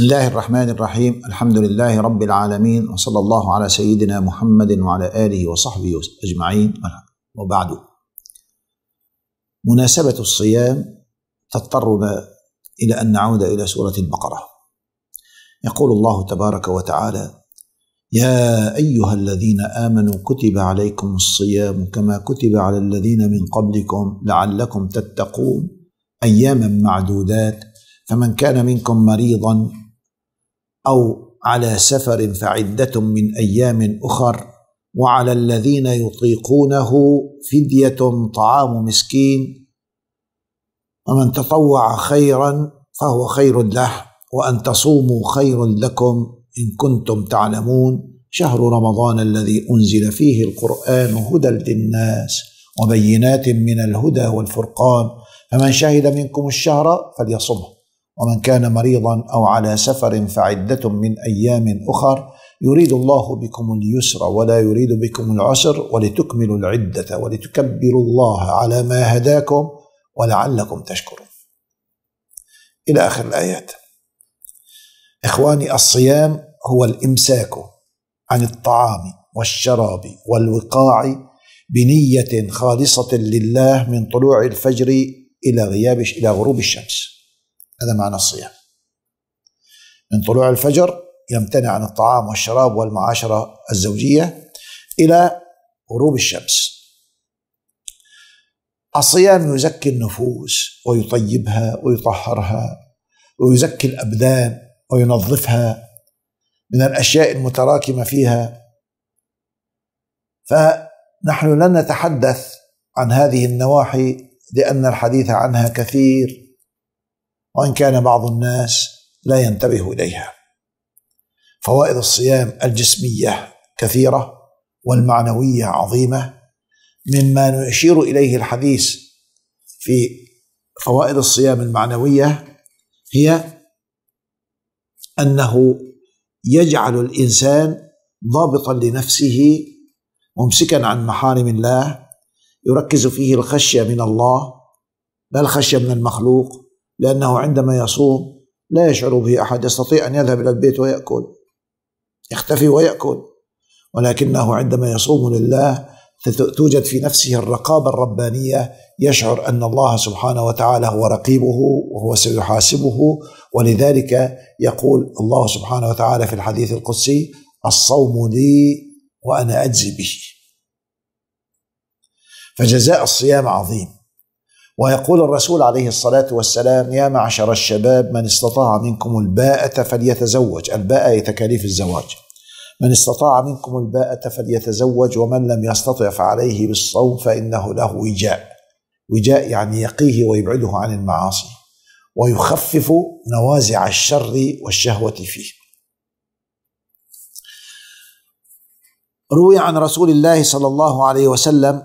بسم الله الرحمن الرحيم الحمد لله رب العالمين وصلى الله على سيدنا محمد وعلى آله وصحبه أجمعين وبعد مناسبة الصيام تضطرنا إلى أن نعود إلى سورة البقرة يقول الله تبارك وتعالى يا أيها الذين آمنوا كتب عليكم الصيام كما كتب على الذين من قبلكم لعلكم تتقون أياما معدودات فمن كان منكم مريضا أو على سفر فعدة من أيام أخر وعلى الذين يطيقونه فدية طعام مسكين ومن تطوع خيرا فهو خير له وأن تصوموا خير لكم إن كنتم تعلمون شهر رمضان الذي أنزل فيه القرآن هدى للناس وبينات من الهدى والفرقان فمن شهد منكم الشهر فليصمه ومن كان مريضا او على سفر فعده من ايام اخر يريد الله بكم اليسر ولا يريد بكم العسر ولتكملوا العده ولتكبروا الله على ما هداكم ولعلكم تشكرون. الى اخر الايات. اخواني الصيام هو الامساك عن الطعام والشراب والوقاع بنيه خالصه لله من طلوع الفجر الى غياب الى غروب الشمس. هذا معنى الصيام من طلوع الفجر يمتنع عن الطعام والشراب والمعاشرة الزوجية إلى غروب الشمس الصيام يزكي النفوس ويطيبها ويطهرها ويزكي الأبدان وينظفها من الأشياء المتراكمة فيها فنحن لن نتحدث عن هذه النواحي لأن الحديث عنها كثير وان كان بعض الناس لا ينتبه اليها فوائد الصيام الجسميه كثيره والمعنويه عظيمه مما نشير اليه الحديث في فوائد الصيام المعنويه هي انه يجعل الانسان ضابطا لنفسه ممسكا عن محارم الله يركز فيه الخشيه من الله لا الخشيه من المخلوق لأنه عندما يصوم لا يشعر به أحد يستطيع أن يذهب إلى البيت ويأكل يختفي ويأكل ولكنه عندما يصوم لله توجد في نفسه الرقابة الربانية يشعر أن الله سبحانه وتعالى هو رقيبه وهو سيحاسبه ولذلك يقول الله سبحانه وتعالى في الحديث القدسي الصوم لي وأنا أجزي به فجزاء الصيام عظيم ويقول الرسول عليه الصلاة والسلام يا معشر الشباب من استطاع منكم الباءة فليتزوج الباءة هي تكاليف الزواج من استطاع منكم الباءة فليتزوج ومن لم يستطع فعليه بالصوم فإنه له وجاء وجاء يعني يقيه ويبعده عن المعاصي ويخفف نوازع الشر والشهوة فيه روي عن رسول الله صلى الله عليه وسلم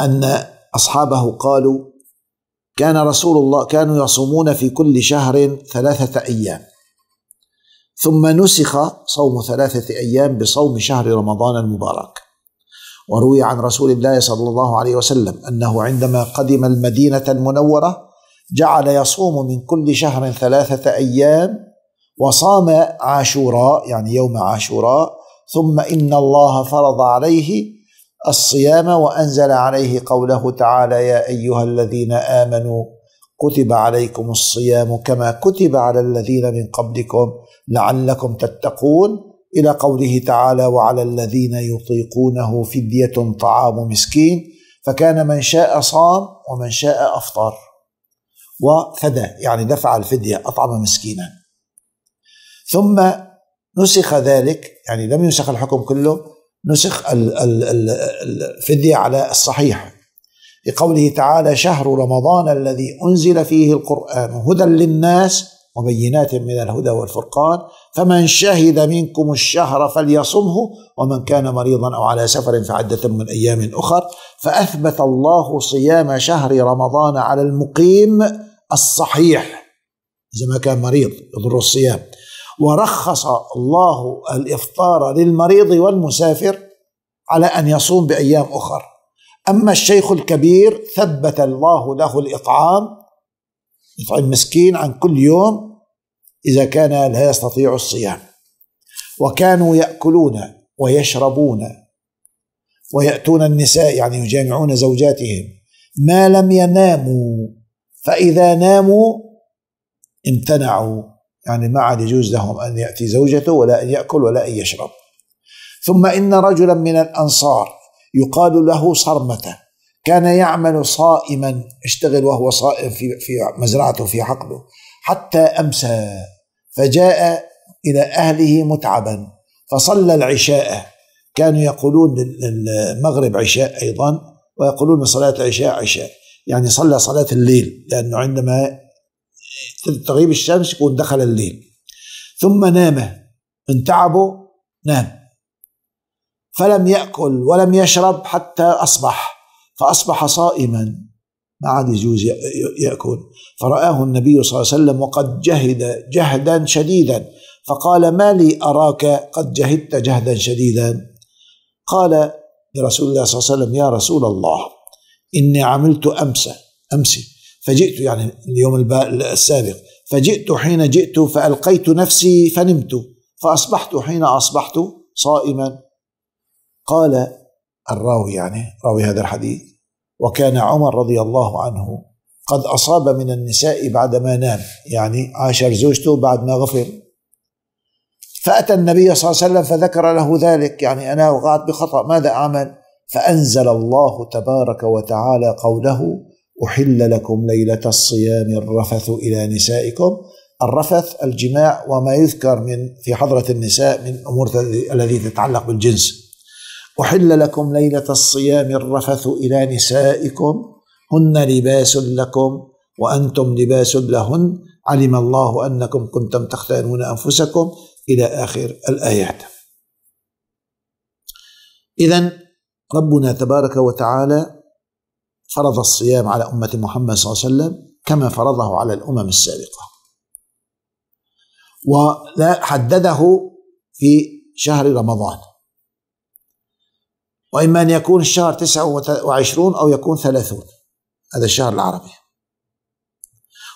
أن أصحابه قالوا كان رسول الله كانوا يصومون في كل شهر ثلاثة أيام ثم نسخ صوم ثلاثة أيام بصوم شهر رمضان المبارك وروي عن رسول الله صلى الله عليه وسلم أنه عندما قدم المدينة المنورة جعل يصوم من كل شهر ثلاثة أيام وصام عاشوراء يعني يوم عاشوراء ثم إن الله فرض عليه الصيام وانزل عليه قوله تعالى يا ايها الذين امنوا كتب عليكم الصيام كما كتب على الذين من قبلكم لعلكم تتقون الى قوله تعالى وعلى الذين يطيقونه فديه طعام مسكين فكان من شاء صام ومن شاء افطر وفدى يعني دفع الفديه اطعم مسكينا ثم نسخ ذلك يعني لم ينسخ الحكم كله نسخ الفدية على الصحيح لقوله تعالى شهر رمضان الذي أنزل فيه القرآن هدى للناس وبينات من الهدى والفرقان فمن شهد منكم الشهر فليصمه ومن كان مريضا أو على سفر فعدة من أيام أخر فأثبت الله صيام شهر رمضان على المقيم الصحيح إذا ما كان مريض يضر الصيام ورخص الله الافطار للمريض والمسافر على ان يصوم بايام اخر اما الشيخ الكبير ثبت الله له الاطعام يطعم مسكين عن كل يوم اذا كان لا يستطيع الصيام وكانوا ياكلون ويشربون وياتون النساء يعني يجامعون زوجاتهم ما لم يناموا فاذا ناموا امتنعوا يعني ما عاد يجوز لهم أن يأتي زوجته ولا أن يأكل ولا أن يشرب ثم إن رجلا من الأنصار يقال له صرمته كان يعمل صائما اشتغل وهو صائم في, في مزرعته في حقله حتى أمسى فجاء إلى أهله متعبا فصلى العشاء كانوا يقولون المغرب عشاء أيضا ويقولون صلاة العشاء عشاء يعني صلى صلاة الليل لأنه عندما تغيب الشمس يكون دخل الليل ثم نام من تعبه نام فلم يأكل ولم يشرب حتى أصبح فأصبح صائما ما عاد يجوز يأكل فرآه النبي صلى الله عليه وسلم وقد جهد جهدا شديدا فقال ما لي أراك قد جهدت جهدا شديدا قال لرسول الله صلى الله عليه وسلم يا رسول الله إني عملت أمس أمسي فجئت يعني اليوم السابق فجئت حين جئت فألقيت نفسي فنمت فأصبحت حين أصبحت صائما قال الراوي يعني راوي هذا الحديث وكان عمر رضي الله عنه قد أصاب من النساء بعدما نام يعني عاشر زوجته بعد ما غفل فأتى النبي صلى الله عليه وسلم فذكر له ذلك يعني أنا وقعت بخطأ ماذا أعمل فأنزل الله تبارك وتعالى قوله أحل لكم ليلة الصيام الرفث إلى نسائكم الرفث الجماع وما يذكر من في حضرة النساء من أمور الذي تتعلق بالجنس أحل لكم ليلة الصيام الرفث إلى نسائكم هن لباس لكم وأنتم لباس لهن علم الله أنكم كنتم تختانون أنفسكم إلى آخر الآيات إذا ربنا تبارك وتعالى فرض الصيام على أمة محمد صلى الله عليه وسلم كما فرضه على الأمم السابقة وحدده في شهر رمضان وإما أن يكون الشهر 29 أو يكون 30 هذا الشهر العربي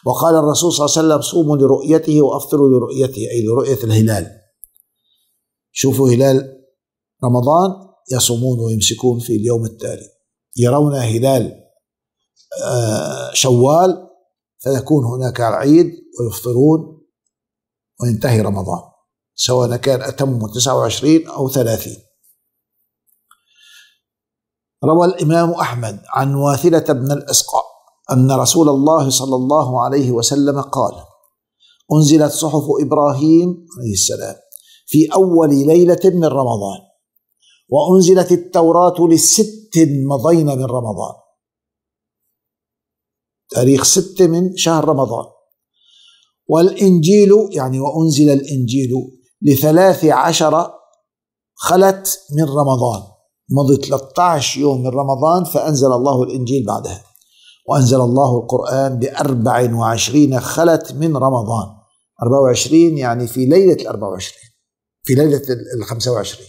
وقال الرسول صلى الله عليه وسلم صوموا لرؤيته وأفطروا لرؤيته أي لرؤية الهلال شوفوا هلال رمضان يصومون ويمسكون في اليوم التالي يرون هلال آه، شوال فيكون هناك العيد ويفطرون وينتهي رمضان سواء كان أتم 29 أو 30 روى الإمام أحمد عن واثلة بن الأسقع أن رسول الله صلى الله عليه وسلم قال أنزلت صحف إبراهيم عليه السلام في أول ليلة من رمضان وأنزلت التوراة لست مضين من رمضان تاريخ ستة من شهر رمضان والإنجيل يعني وأنزل الإنجيل لثلاث عشر خلت من رمضان مضى 13 يوم من رمضان فأنزل الله الإنجيل بعدها وأنزل الله القرآن بأربع وعشرين خلت من رمضان 24 يعني في ليلة ال 24 في ليلة ال 25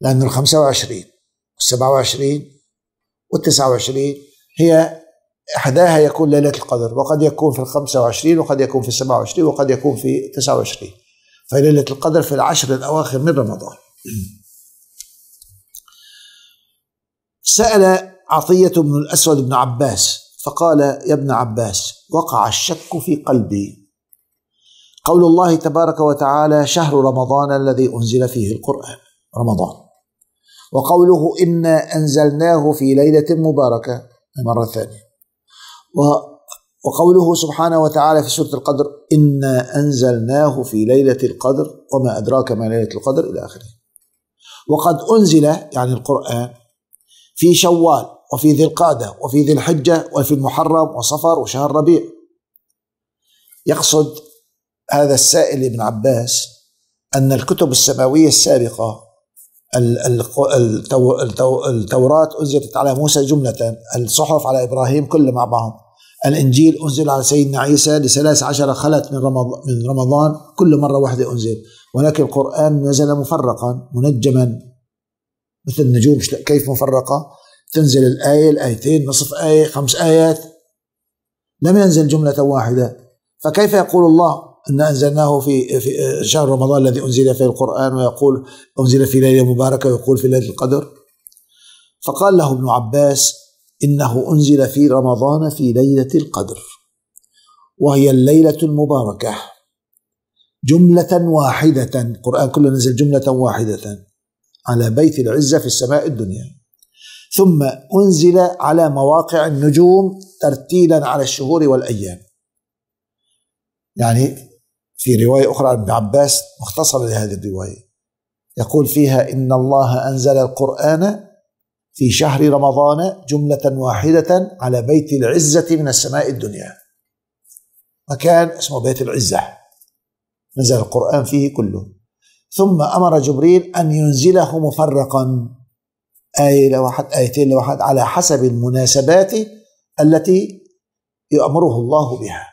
لأن ال 25 وال 27 وال 29 هي إحداها يكون ليلة القدر وقد يكون في الخمسة وعشرين وقد يكون في السبعة وعشرين وقد يكون في تسعة وعشرين فليلة القدر في العشر الأواخر من رمضان سأل عطية بن الأسود بن عباس فقال يا ابن عباس وقع الشك في قلبي قول الله تبارك وتعالى شهر رمضان الذي أنزل فيه القرآن رمضان وقوله إنا أنزلناه في ليلة مباركة المرة الثانية وقوله سبحانه وتعالى في سورة القدر إنا أنزلناه في ليلة القدر وما أدراك ما ليلة القدر إلى آخره وقد أنزل يعني القرآن في شوال وفي ذي القعدة وفي ذي الحجة وفي المحرم وصفر وشهر ربيع يقصد هذا السائل ابن عباس أن الكتب السماوية السابقة التوراة أنزلت على موسى جملة الصحف على إبراهيم كل مع بعض الإنجيل أنزل على سيدنا عيسى لثلاث عشر خلت من رمضان, من رمضان كل مرة واحدة أنزل ولكن القرآن نزل مفرقا منجما مثل النجوم كيف مفرقة تنزل الآية الآيتين نصف آية خمس آيات لم ينزل جملة واحدة فكيف يقول الله أن أنزلناه في, في شهر رمضان الذي أنزل فيه القرآن ويقول أنزل في ليلة مباركة ويقول في ليلة القدر فقال له ابن عباس إنه أنزل في رمضان في ليلة القدر وهي الليلة المباركة جملة واحدة القرآن كله نزل جملة واحدة على بيت العزة في السماء الدنيا ثم أنزل على مواقع النجوم ترتيلا على الشهور والأيام يعني في رواية أخرى عن ابن عباس مختصرة لهذه الرواية يقول فيها إن الله أنزل القرآن في شهر رمضان جملة واحدة على بيت العزة من السماء الدنيا مكان اسمه بيت العزة نزل القرآن فيه كله ثم أمر جبريل أن ينزله مفرقا آية لوحد آيتين لوحد على حسب المناسبات التي يأمره الله بها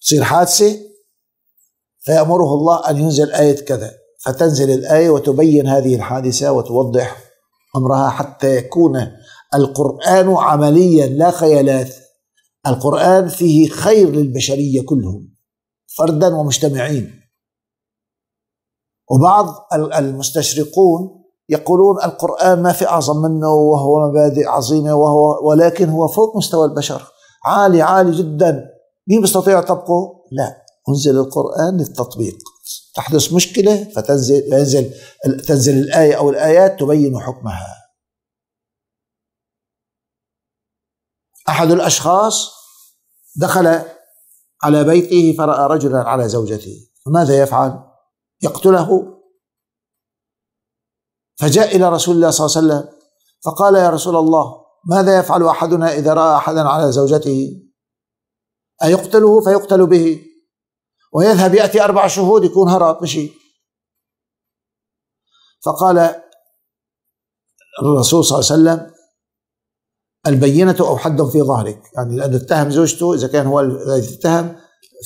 تصير حادثة فيأمره الله أن ينزل آية كذا فتنزل الآية وتبين هذه الحادثة وتوضح أمرها حتى يكون القرآن عمليا لا خيالات القرآن فيه خير للبشرية كلهم فردا ومجتمعين وبعض المستشرقون يقولون القرآن ما في أعظم منه وهو مبادئ عظيمة وهو ولكن هو فوق مستوى البشر عالي عالي جدا مين بيستطيع طبقه؟ لا أنزل القرآن للتطبيق تحدث مشكلة فتنزل ينزل تنزل الآية أو الآيات تبين حكمها أحد الأشخاص دخل على بيته فرأى رجلا على زوجته فماذا يفعل؟ يقتله فجاء إلى رسول الله صلى الله عليه وسلم فقال يا رسول الله ماذا يفعل أحدنا إذا رأى أحدا على زوجته أيقتله فيقتل به ويذهب يأتي أربع شهود يكون هرب مشي فقال الرسول صلى الله عليه وسلم البينة أو حد في ظهرك يعني لأنه اتهم زوجته إذا كان هو الذي اتهم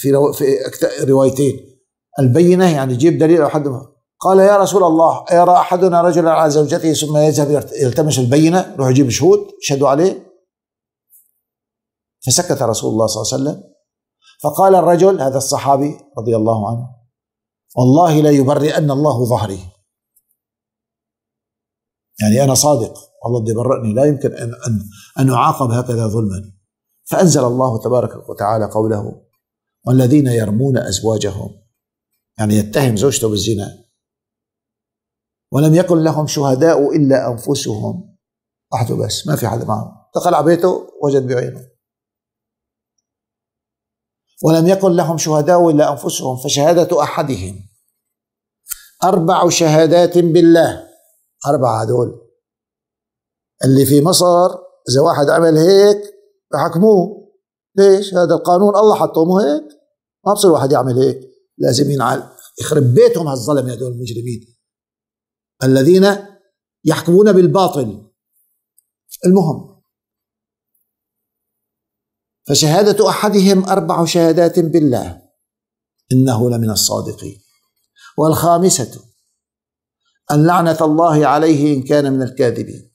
في, رو في روايتين البينة يعني جيب دليل أو حد قال يا رسول الله أيرى أحدنا رجلا على زوجته ثم يذهب يلتمس البينة يروح يجيب شهود شهدوا عليه فسكت رسول الله صلى الله عليه وسلم فقال الرجل هذا الصحابي رضي الله عنه والله لا يبرئن الله ظهري يعني أنا صادق الله بدي يبرئني لا يمكن أن, أن, أن أعاقب هكذا ظلما فأنزل الله تبارك وتعالى قوله والذين يرمون أزواجهم يعني يتهم زوجته بالزنا ولم يكن لهم شهداء إلا أنفسهم أحد بس ما في حدا معه دخل على بيته وجد بعينه ولم يكن لهم شهداء إلا أنفسهم فشهادة أحدهم أربع شهادات بالله أربعة هذول اللي في مصر إذا واحد عمل هيك بحكموه ليش هذا القانون الله حطه مو هيك ما بصير واحد يعمل هيك لازم ينعل يخرب بيتهم هالظلمة هذول المجرمين الذين يحكمون بالباطل المهم فشهادة أحدهم أربع شهادات بالله إنه لمن الصادقين والخامسة أن لعنة الله عليه إن كان من الكاذبين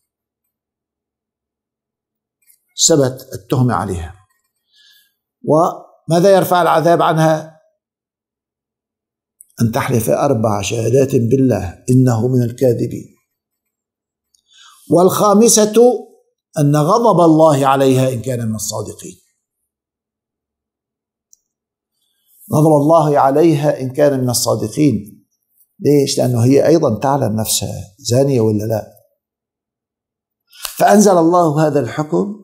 ثبت التهمة عليها وماذا يرفع العذاب عنها أن تحلف أربع شهادات بالله إنه من الكاذبين والخامسة أن غضب الله عليها إن كان من الصادقين غضب الله عليها إن كان من الصادقين ليش؟ لأنه هي أيضا تعلم نفسها زانية ولا لا فأنزل الله هذا الحكم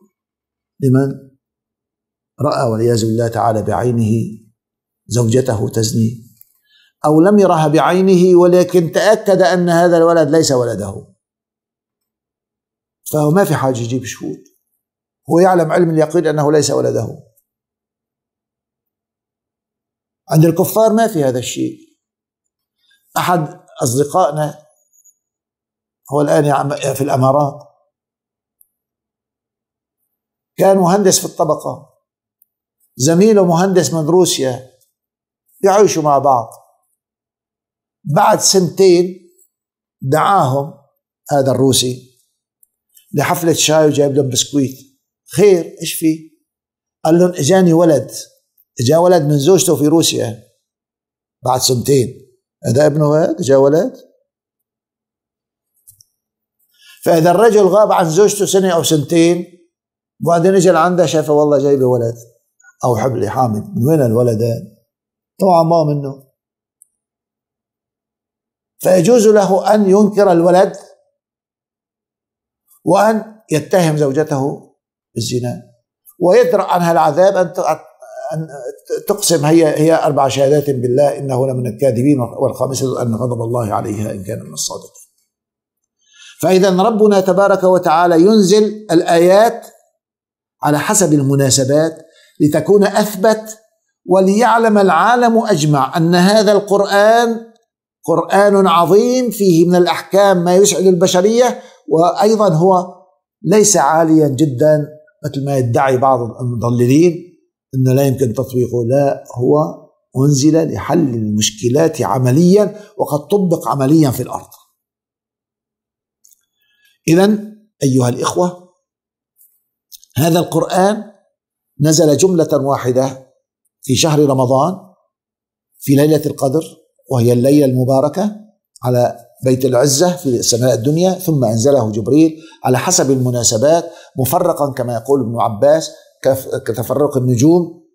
لمن رأى والعياذ بالله تعالى بعينه زوجته تزني أو لم يرها بعينه ولكن تأكد أن هذا الولد ليس ولده فهو ما في حاجة يجيب شهود هو يعلم علم اليقين أنه ليس ولده عند الكفار ما في هذا الشيء أحد أصدقائنا هو الآن في الأمارات كان مهندس في الطبقة زميله مهندس من روسيا يعيشوا مع بعض بعد سنتين دعاهم هذا الروسي لحفلة شاي وجايب لهم بسكويت خير ايش في قال لهم اجاني ولد جاء ولد من زوجته في روسيا بعد سنتين هذا ابنه هذا جاء ولد فإذا الرجل غاب عن زوجته سنة أو سنتين وبعدين اجى لعنده شافه والله جايبه ولد أو حبلي حامل من وين الولد هذا؟ طبعا ما منه فيجوز له أن ينكر الولد وأن يتهم زوجته بالزنا ويدرأ عنها العذاب أن أن تقسم هي هي أربع شهادات بالله إنه لمن الكاذبين والخامسة أن غضب الله عليها إن كان من الصادقين فإذا ربنا تبارك وتعالى ينزل الآيات على حسب المناسبات لتكون أثبت وليعلم العالم أجمع أن هذا القرآن قرآن عظيم فيه من الأحكام ما يسعد البشرية وأيضا هو ليس عاليا جدا مثل ما يدعي بعض المضللين ان لا يمكن تطبيقه لا هو أنزل لحل المشكلات عمليا وقد طبق عمليا في الأرض إذا أيها الإخوة هذا القرآن نزل جملة واحدة في شهر رمضان في ليلة القدر وهي الليلة المباركة على بيت العزة في سماء الدنيا ثم أنزله جبريل على حسب المناسبات مفرقا كما يقول ابن عباس كتفرق النجوم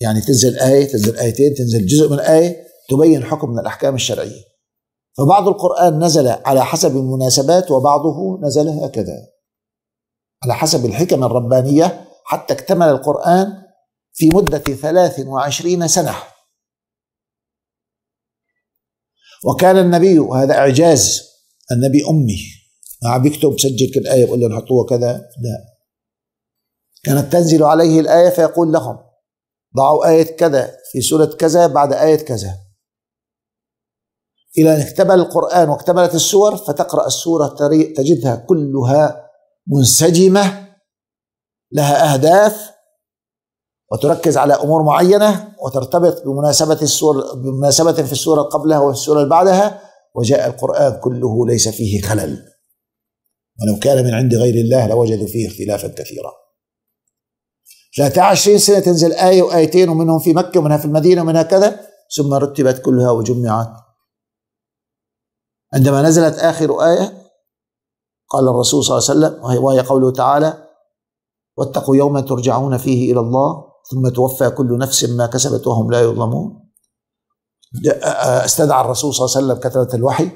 يعني تنزل آية تنزل آيتين تنزل جزء من آية تبين حكم من الأحكام الشرعية فبعض القرآن نزل على حسب المناسبات وبعضه نزل هكذا على حسب الحكم الربانية حتى اكتمل القرآن في مدة 23 سنة وكان النبي وهذا إعجاز النبي أمي ما عم يكتب سجل كل آية بقول له نحطوها كذا لا كانت تنزل عليه الآية فيقول لهم ضعوا آية كذا في سورة كذا بعد آية كذا إلى أن اكتمل القرآن واكتملت السور فتقرأ السورة تجدها كلها منسجمة لها أهداف وتركز على أمور معينة وترتبط بمناسبة السور بمناسبة في السورة قبلها والسورة اللي بعدها وجاء القرآن كله ليس فيه خلل ولو كان من عند غير الله لوجدوا فيه اختلافا كثيرا جاءت عشرين سنة تنزل آية وآيتين ومنهم في مكة ومنها في المدينة ومنها كذا ثم رتبت كلها وجمعت عندما نزلت آخر آية قال الرسول صلى الله عليه وسلم وهي قوله تعالى واتقوا يوما ترجعون فيه إلى الله ثم توفى كل نفس ما كسبت وهم لا يظلمون استدعى الرسول صلى الله عليه وسلم كثرة الوحي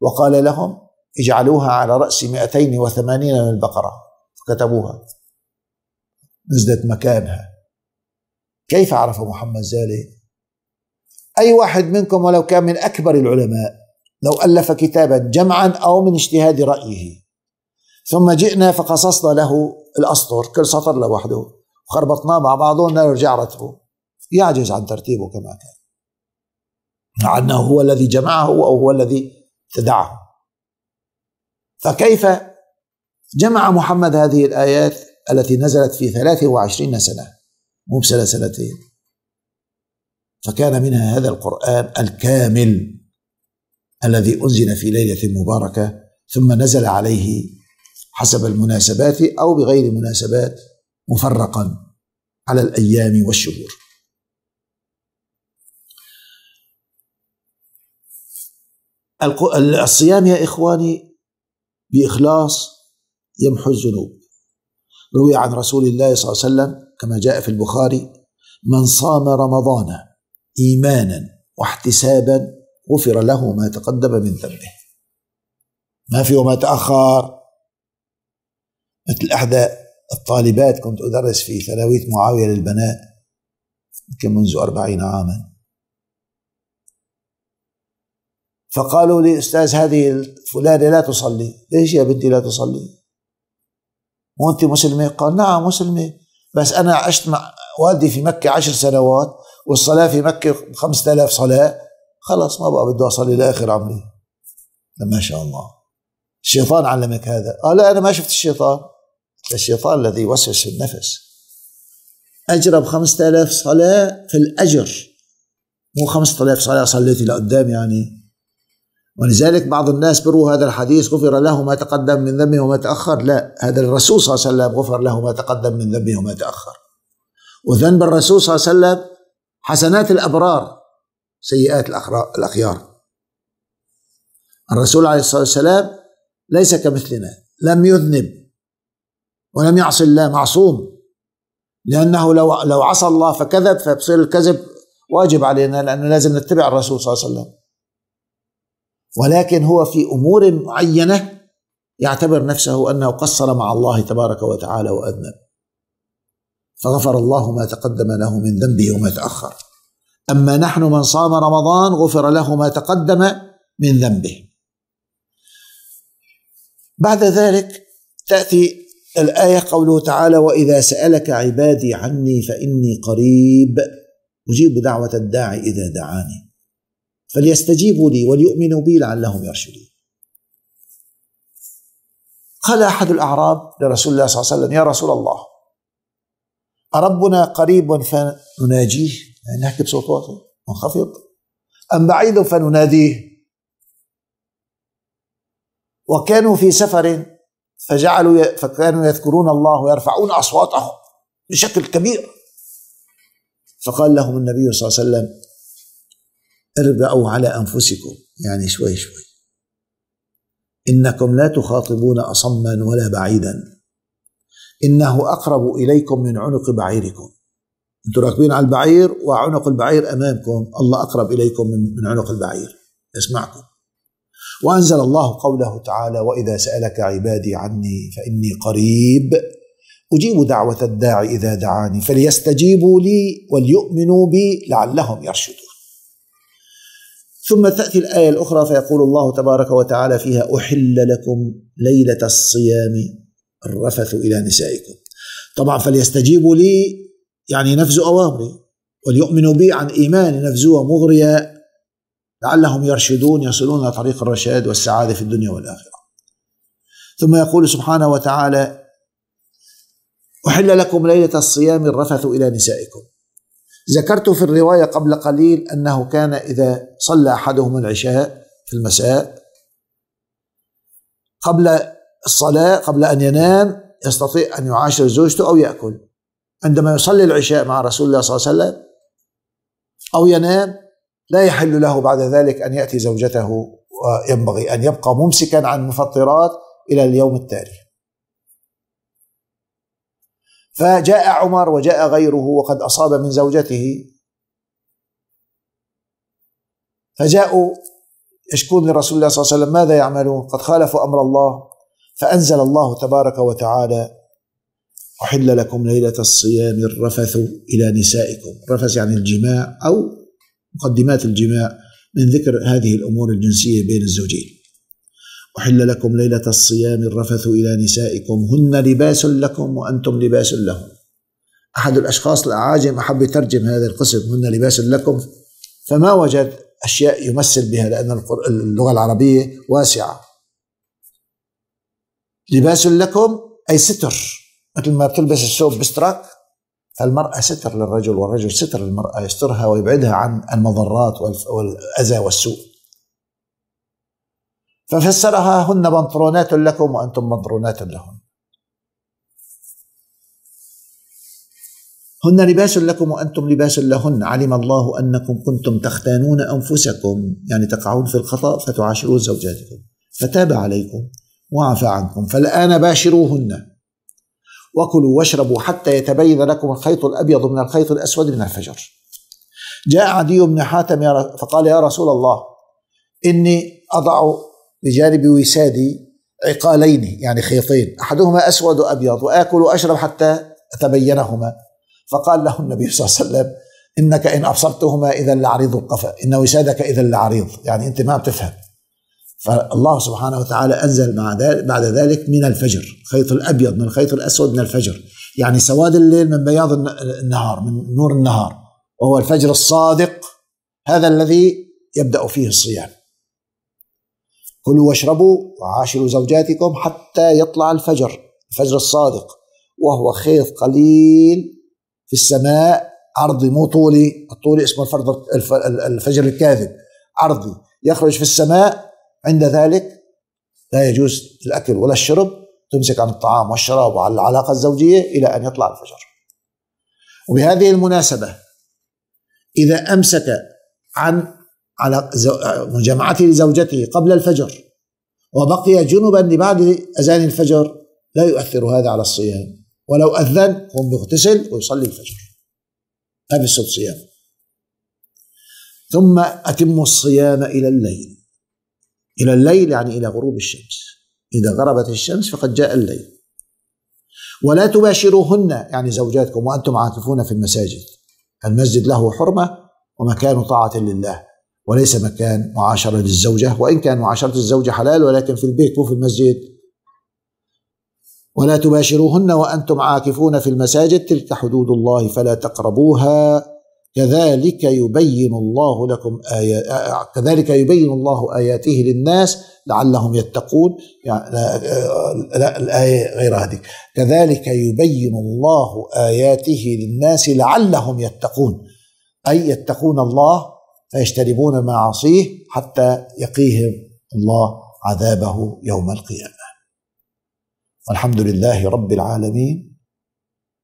وقال لهم اجعلوها على رأس 280 من البقرة فكتبوها نزلت مكانها كيف عرف محمد ذلك أي واحد منكم ولو كان من أكبر العلماء لو ألف كتابا جمعا أو من اجتهاد رأيه ثم جئنا فقصصنا له الأسطر كل سطر لوحده وخربطناه مع بعضه نرجع رتبه يعجز عن ترتيبه كما كان مع أنه هو الذي جمعه أو هو الذي ابتدعه فكيف جمع محمد هذه الآيات التي نزلت في 23 سنة مو بسنة سنتين فكان منها هذا القرآن الكامل الذي أنزل في ليلة مباركة ثم نزل عليه حسب المناسبات أو بغير مناسبات مفرقا على الأيام والشهور الصيام يا إخواني بإخلاص يمحو الذنوب روي عن رسول الله صلى الله عليه وسلم كما جاء في البخاري من صام رمضان إيمانا واحتسابا غفر له ما تقدم من ذنبه ما في وما تأخر مثل إحدى الطالبات كنت أدرس في ثانوية معاوية للبنات يمكن منذ أربعين عاما فقالوا لي أستاذ هذه فلانة لا تصلي ليش يا بنتي لا تصلي وانت مسلمه قال نعم مسلمه بس انا عشت مع والدي في مكه عشر سنوات والصلاه في مكه 5000 صلاه خلص ما بقى بدي اصلي لاخر عمري ما شاء الله الشيطان علمك هذا قال لا انا ما شفت الشيطان الشيطان الذي يوسوس في النفس اجرب 5000 صلاه في الاجر مو 5000 صلاه صليتي لقدام يعني ولذلك بعض الناس بروا هذا الحديث غفر له ما تقدم من ذنبه وما تأخر لا هذا الرسول صلى الله عليه وسلم غفر له ما تقدم من ذنبه وما تأخر وذنب الرسول صلى الله عليه وسلم حسنات الأبرار سيئات الأخيار الرسول عليه الصلاة والسلام ليس كمثلنا لم يذنب ولم يعصي الله معصوم لأنه لو لو عصى الله فكذب فبصير الكذب واجب علينا لأنه لازم نتبع الرسول صلى الله عليه وسلم ولكن هو في امور معينه يعتبر نفسه انه قصر مع الله تبارك وتعالى واذنب فغفر الله ما تقدم له من ذنبه وما تاخر اما نحن من صام رمضان غفر له ما تقدم من ذنبه بعد ذلك تاتي الايه قوله تعالى واذا سالك عبادي عني فاني قريب اجيب دعوه الداعي اذا دعاني فليستجيبوا لي وليؤمنوا بي لعلهم يرشدون قال أحد الأعراب لرسول الله صلى الله عليه وسلم يا رسول الله أربنا قريب فنناجيه يعني نحكي بصوت واطي منخفض أم بعيد فنناديه وكانوا في سفر فجعلوا فكانوا يذكرون الله ويرفعون أصواتهم بشكل كبير فقال لهم النبي صلى الله عليه وسلم اربعوا على أنفسكم يعني شوي شوي إنكم لا تخاطبون أصما ولا بعيدا إنه أقرب إليكم من عنق بعيركم أنتم راكبين على البعير وعنق البعير أمامكم الله أقرب إليكم من, عنق البعير يسمعكم وأنزل الله قوله تعالى وإذا سألك عبادي عني فإني قريب أجيب دعوة الداعي إذا دعاني فليستجيبوا لي وليؤمنوا بي لعلهم يرشدون ثم تأتي الآية الأخرى فيقول الله تبارك وتعالى فيها أحل لكم ليلة الصيام الرفث إلى نسائكم طبعا فليستجيبوا لي يعني نفذوا أوامري وليؤمنوا بي عن إيمان نفذوها مغرية لعلهم يرشدون يصلون إلى طريق الرشاد والسعادة في الدنيا والآخرة ثم يقول سبحانه وتعالى أحل لكم ليلة الصيام الرفث إلى نسائكم ذكرت في الرواية قبل قليل أنه كان إذا صلى أحدهم العشاء في المساء قبل الصلاة قبل أن ينام يستطيع أن يعاشر زوجته أو يأكل عندما يصلي العشاء مع رسول الله صلى الله عليه وسلم أو ينام لا يحل له بعد ذلك أن يأتي زوجته وينبغي أن يبقى ممسكا عن مفطرات إلى اليوم التالي فجاء عمر وجاء غيره وقد أصاب من زوجته فجاءوا يشكون لرسول الله صلى الله عليه وسلم ماذا يعملون قد خالفوا أمر الله فأنزل الله تبارك وتعالى أحل لكم ليلة الصيام الرفث إلى نسائكم رفث يعني الجماع أو مقدمات الجماع من ذكر هذه الأمور الجنسية بين الزوجين أحل لكم ليلة الصيام الرفث إلى نسائكم هن لباس لكم وأنتم لباس لهم أحد الأشخاص الأعاجم أحب يترجم هذا القسم هن لباس لكم فما وجد أشياء يمثل بها لأن اللغة العربية واسعة لباس لكم أي ستر مثل ما بتلبس الثوب بسترك فالمرأة ستر للرجل والرجل ستر للمرأة يسترها ويبعدها عن المضرات والأذى والسوء ففسرها هن بنطرونات لكم وأنتم بنطرونات لهن هن لباس لكم وأنتم لباس لهن علم الله أنكم كنتم تختانون أنفسكم يعني تقعون في الخطأ فتعاشرون زوجاتكم فتاب عليكم وعفى عنكم فالآن باشروهن وكلوا واشربوا حتى يتبين لكم الخيط الأبيض من الخيط الأسود من الفجر جاء عدي بن حاتم فقال يا رسول الله إني أضع بجانب وسادي عقالين يعني خيطين أحدهما أسود وأبيض وآكل وأشرب حتى اتبينهما فقال له النبي صلى الله عليه وسلم إنك إن أبصرتهما إذا لعريض القفا إن وسادك إذا لعريض يعني أنت ما بتفهم فالله سبحانه وتعالى أنزل بعد ذلك من الفجر خيط الأبيض من الخيط الأسود من الفجر يعني سواد الليل من بياض النهار من نور النهار وهو الفجر الصادق هذا الذي يبدأ فيه الصيام كلوا واشربوا وعاشروا زوجاتكم حتى يطلع الفجر الفجر الصادق وهو خيط قليل في السماء عرضي مو طولي الطولي اسمه الفرض الفجر الكاذب عرضي يخرج في السماء عند ذلك لا يجوز الأكل ولا الشرب تمسك عن الطعام والشراب وعلى العلاقة الزوجية إلى أن يطلع الفجر وبهذه المناسبة إذا أمسك عن على مجامعته لزوجته قبل الفجر وبقي جنبا لبعد أذان الفجر لا يؤثر هذا على الصيام ولو أذن قم يغتسل ويصلي الفجر هذا الصوم صيام ثم أتم الصيام إلى الليل إلى الليل يعني إلى غروب الشمس إذا غربت الشمس فقد جاء الليل ولا تباشروهن يعني زوجاتكم وأنتم عاكفون في المساجد المسجد له حرمة ومكان طاعة لله وليس مكان معاشرة للزوجة وإن كان معاشرة الزوجة حلال ولكن في البيت مو في المسجد ولا تباشروهن وأنتم عاكفون في المساجد تلك حدود الله فلا تقربوها كذلك يبين الله لكم آيات كذلك يبين الله آياته للناس لعلهم يتقون يعني لا, لا الآية غير هذه كذلك يبين الله آياته للناس لعلهم يتقون أي يتقون الله فيجتنبون معاصيه حتى يقيهم الله عذابه يوم القيامه والحمد لله رب العالمين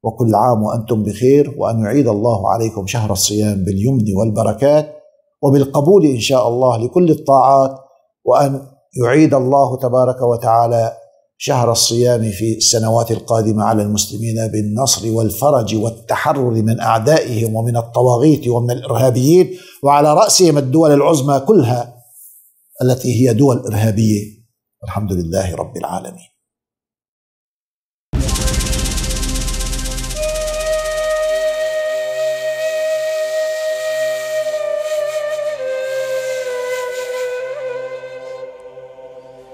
وكل عام وانتم بخير وان يعيد الله عليكم شهر الصيام باليمن والبركات وبالقبول ان شاء الله لكل الطاعات وان يعيد الله تبارك وتعالى شهر الصيام في السنوات القادمة على المسلمين بالنصر والفرج والتحرر من أعدائهم ومن الطواغيت ومن الإرهابيين وعلى رأسهم الدول العظمى كلها التي هي دول إرهابية الحمد لله رب العالمين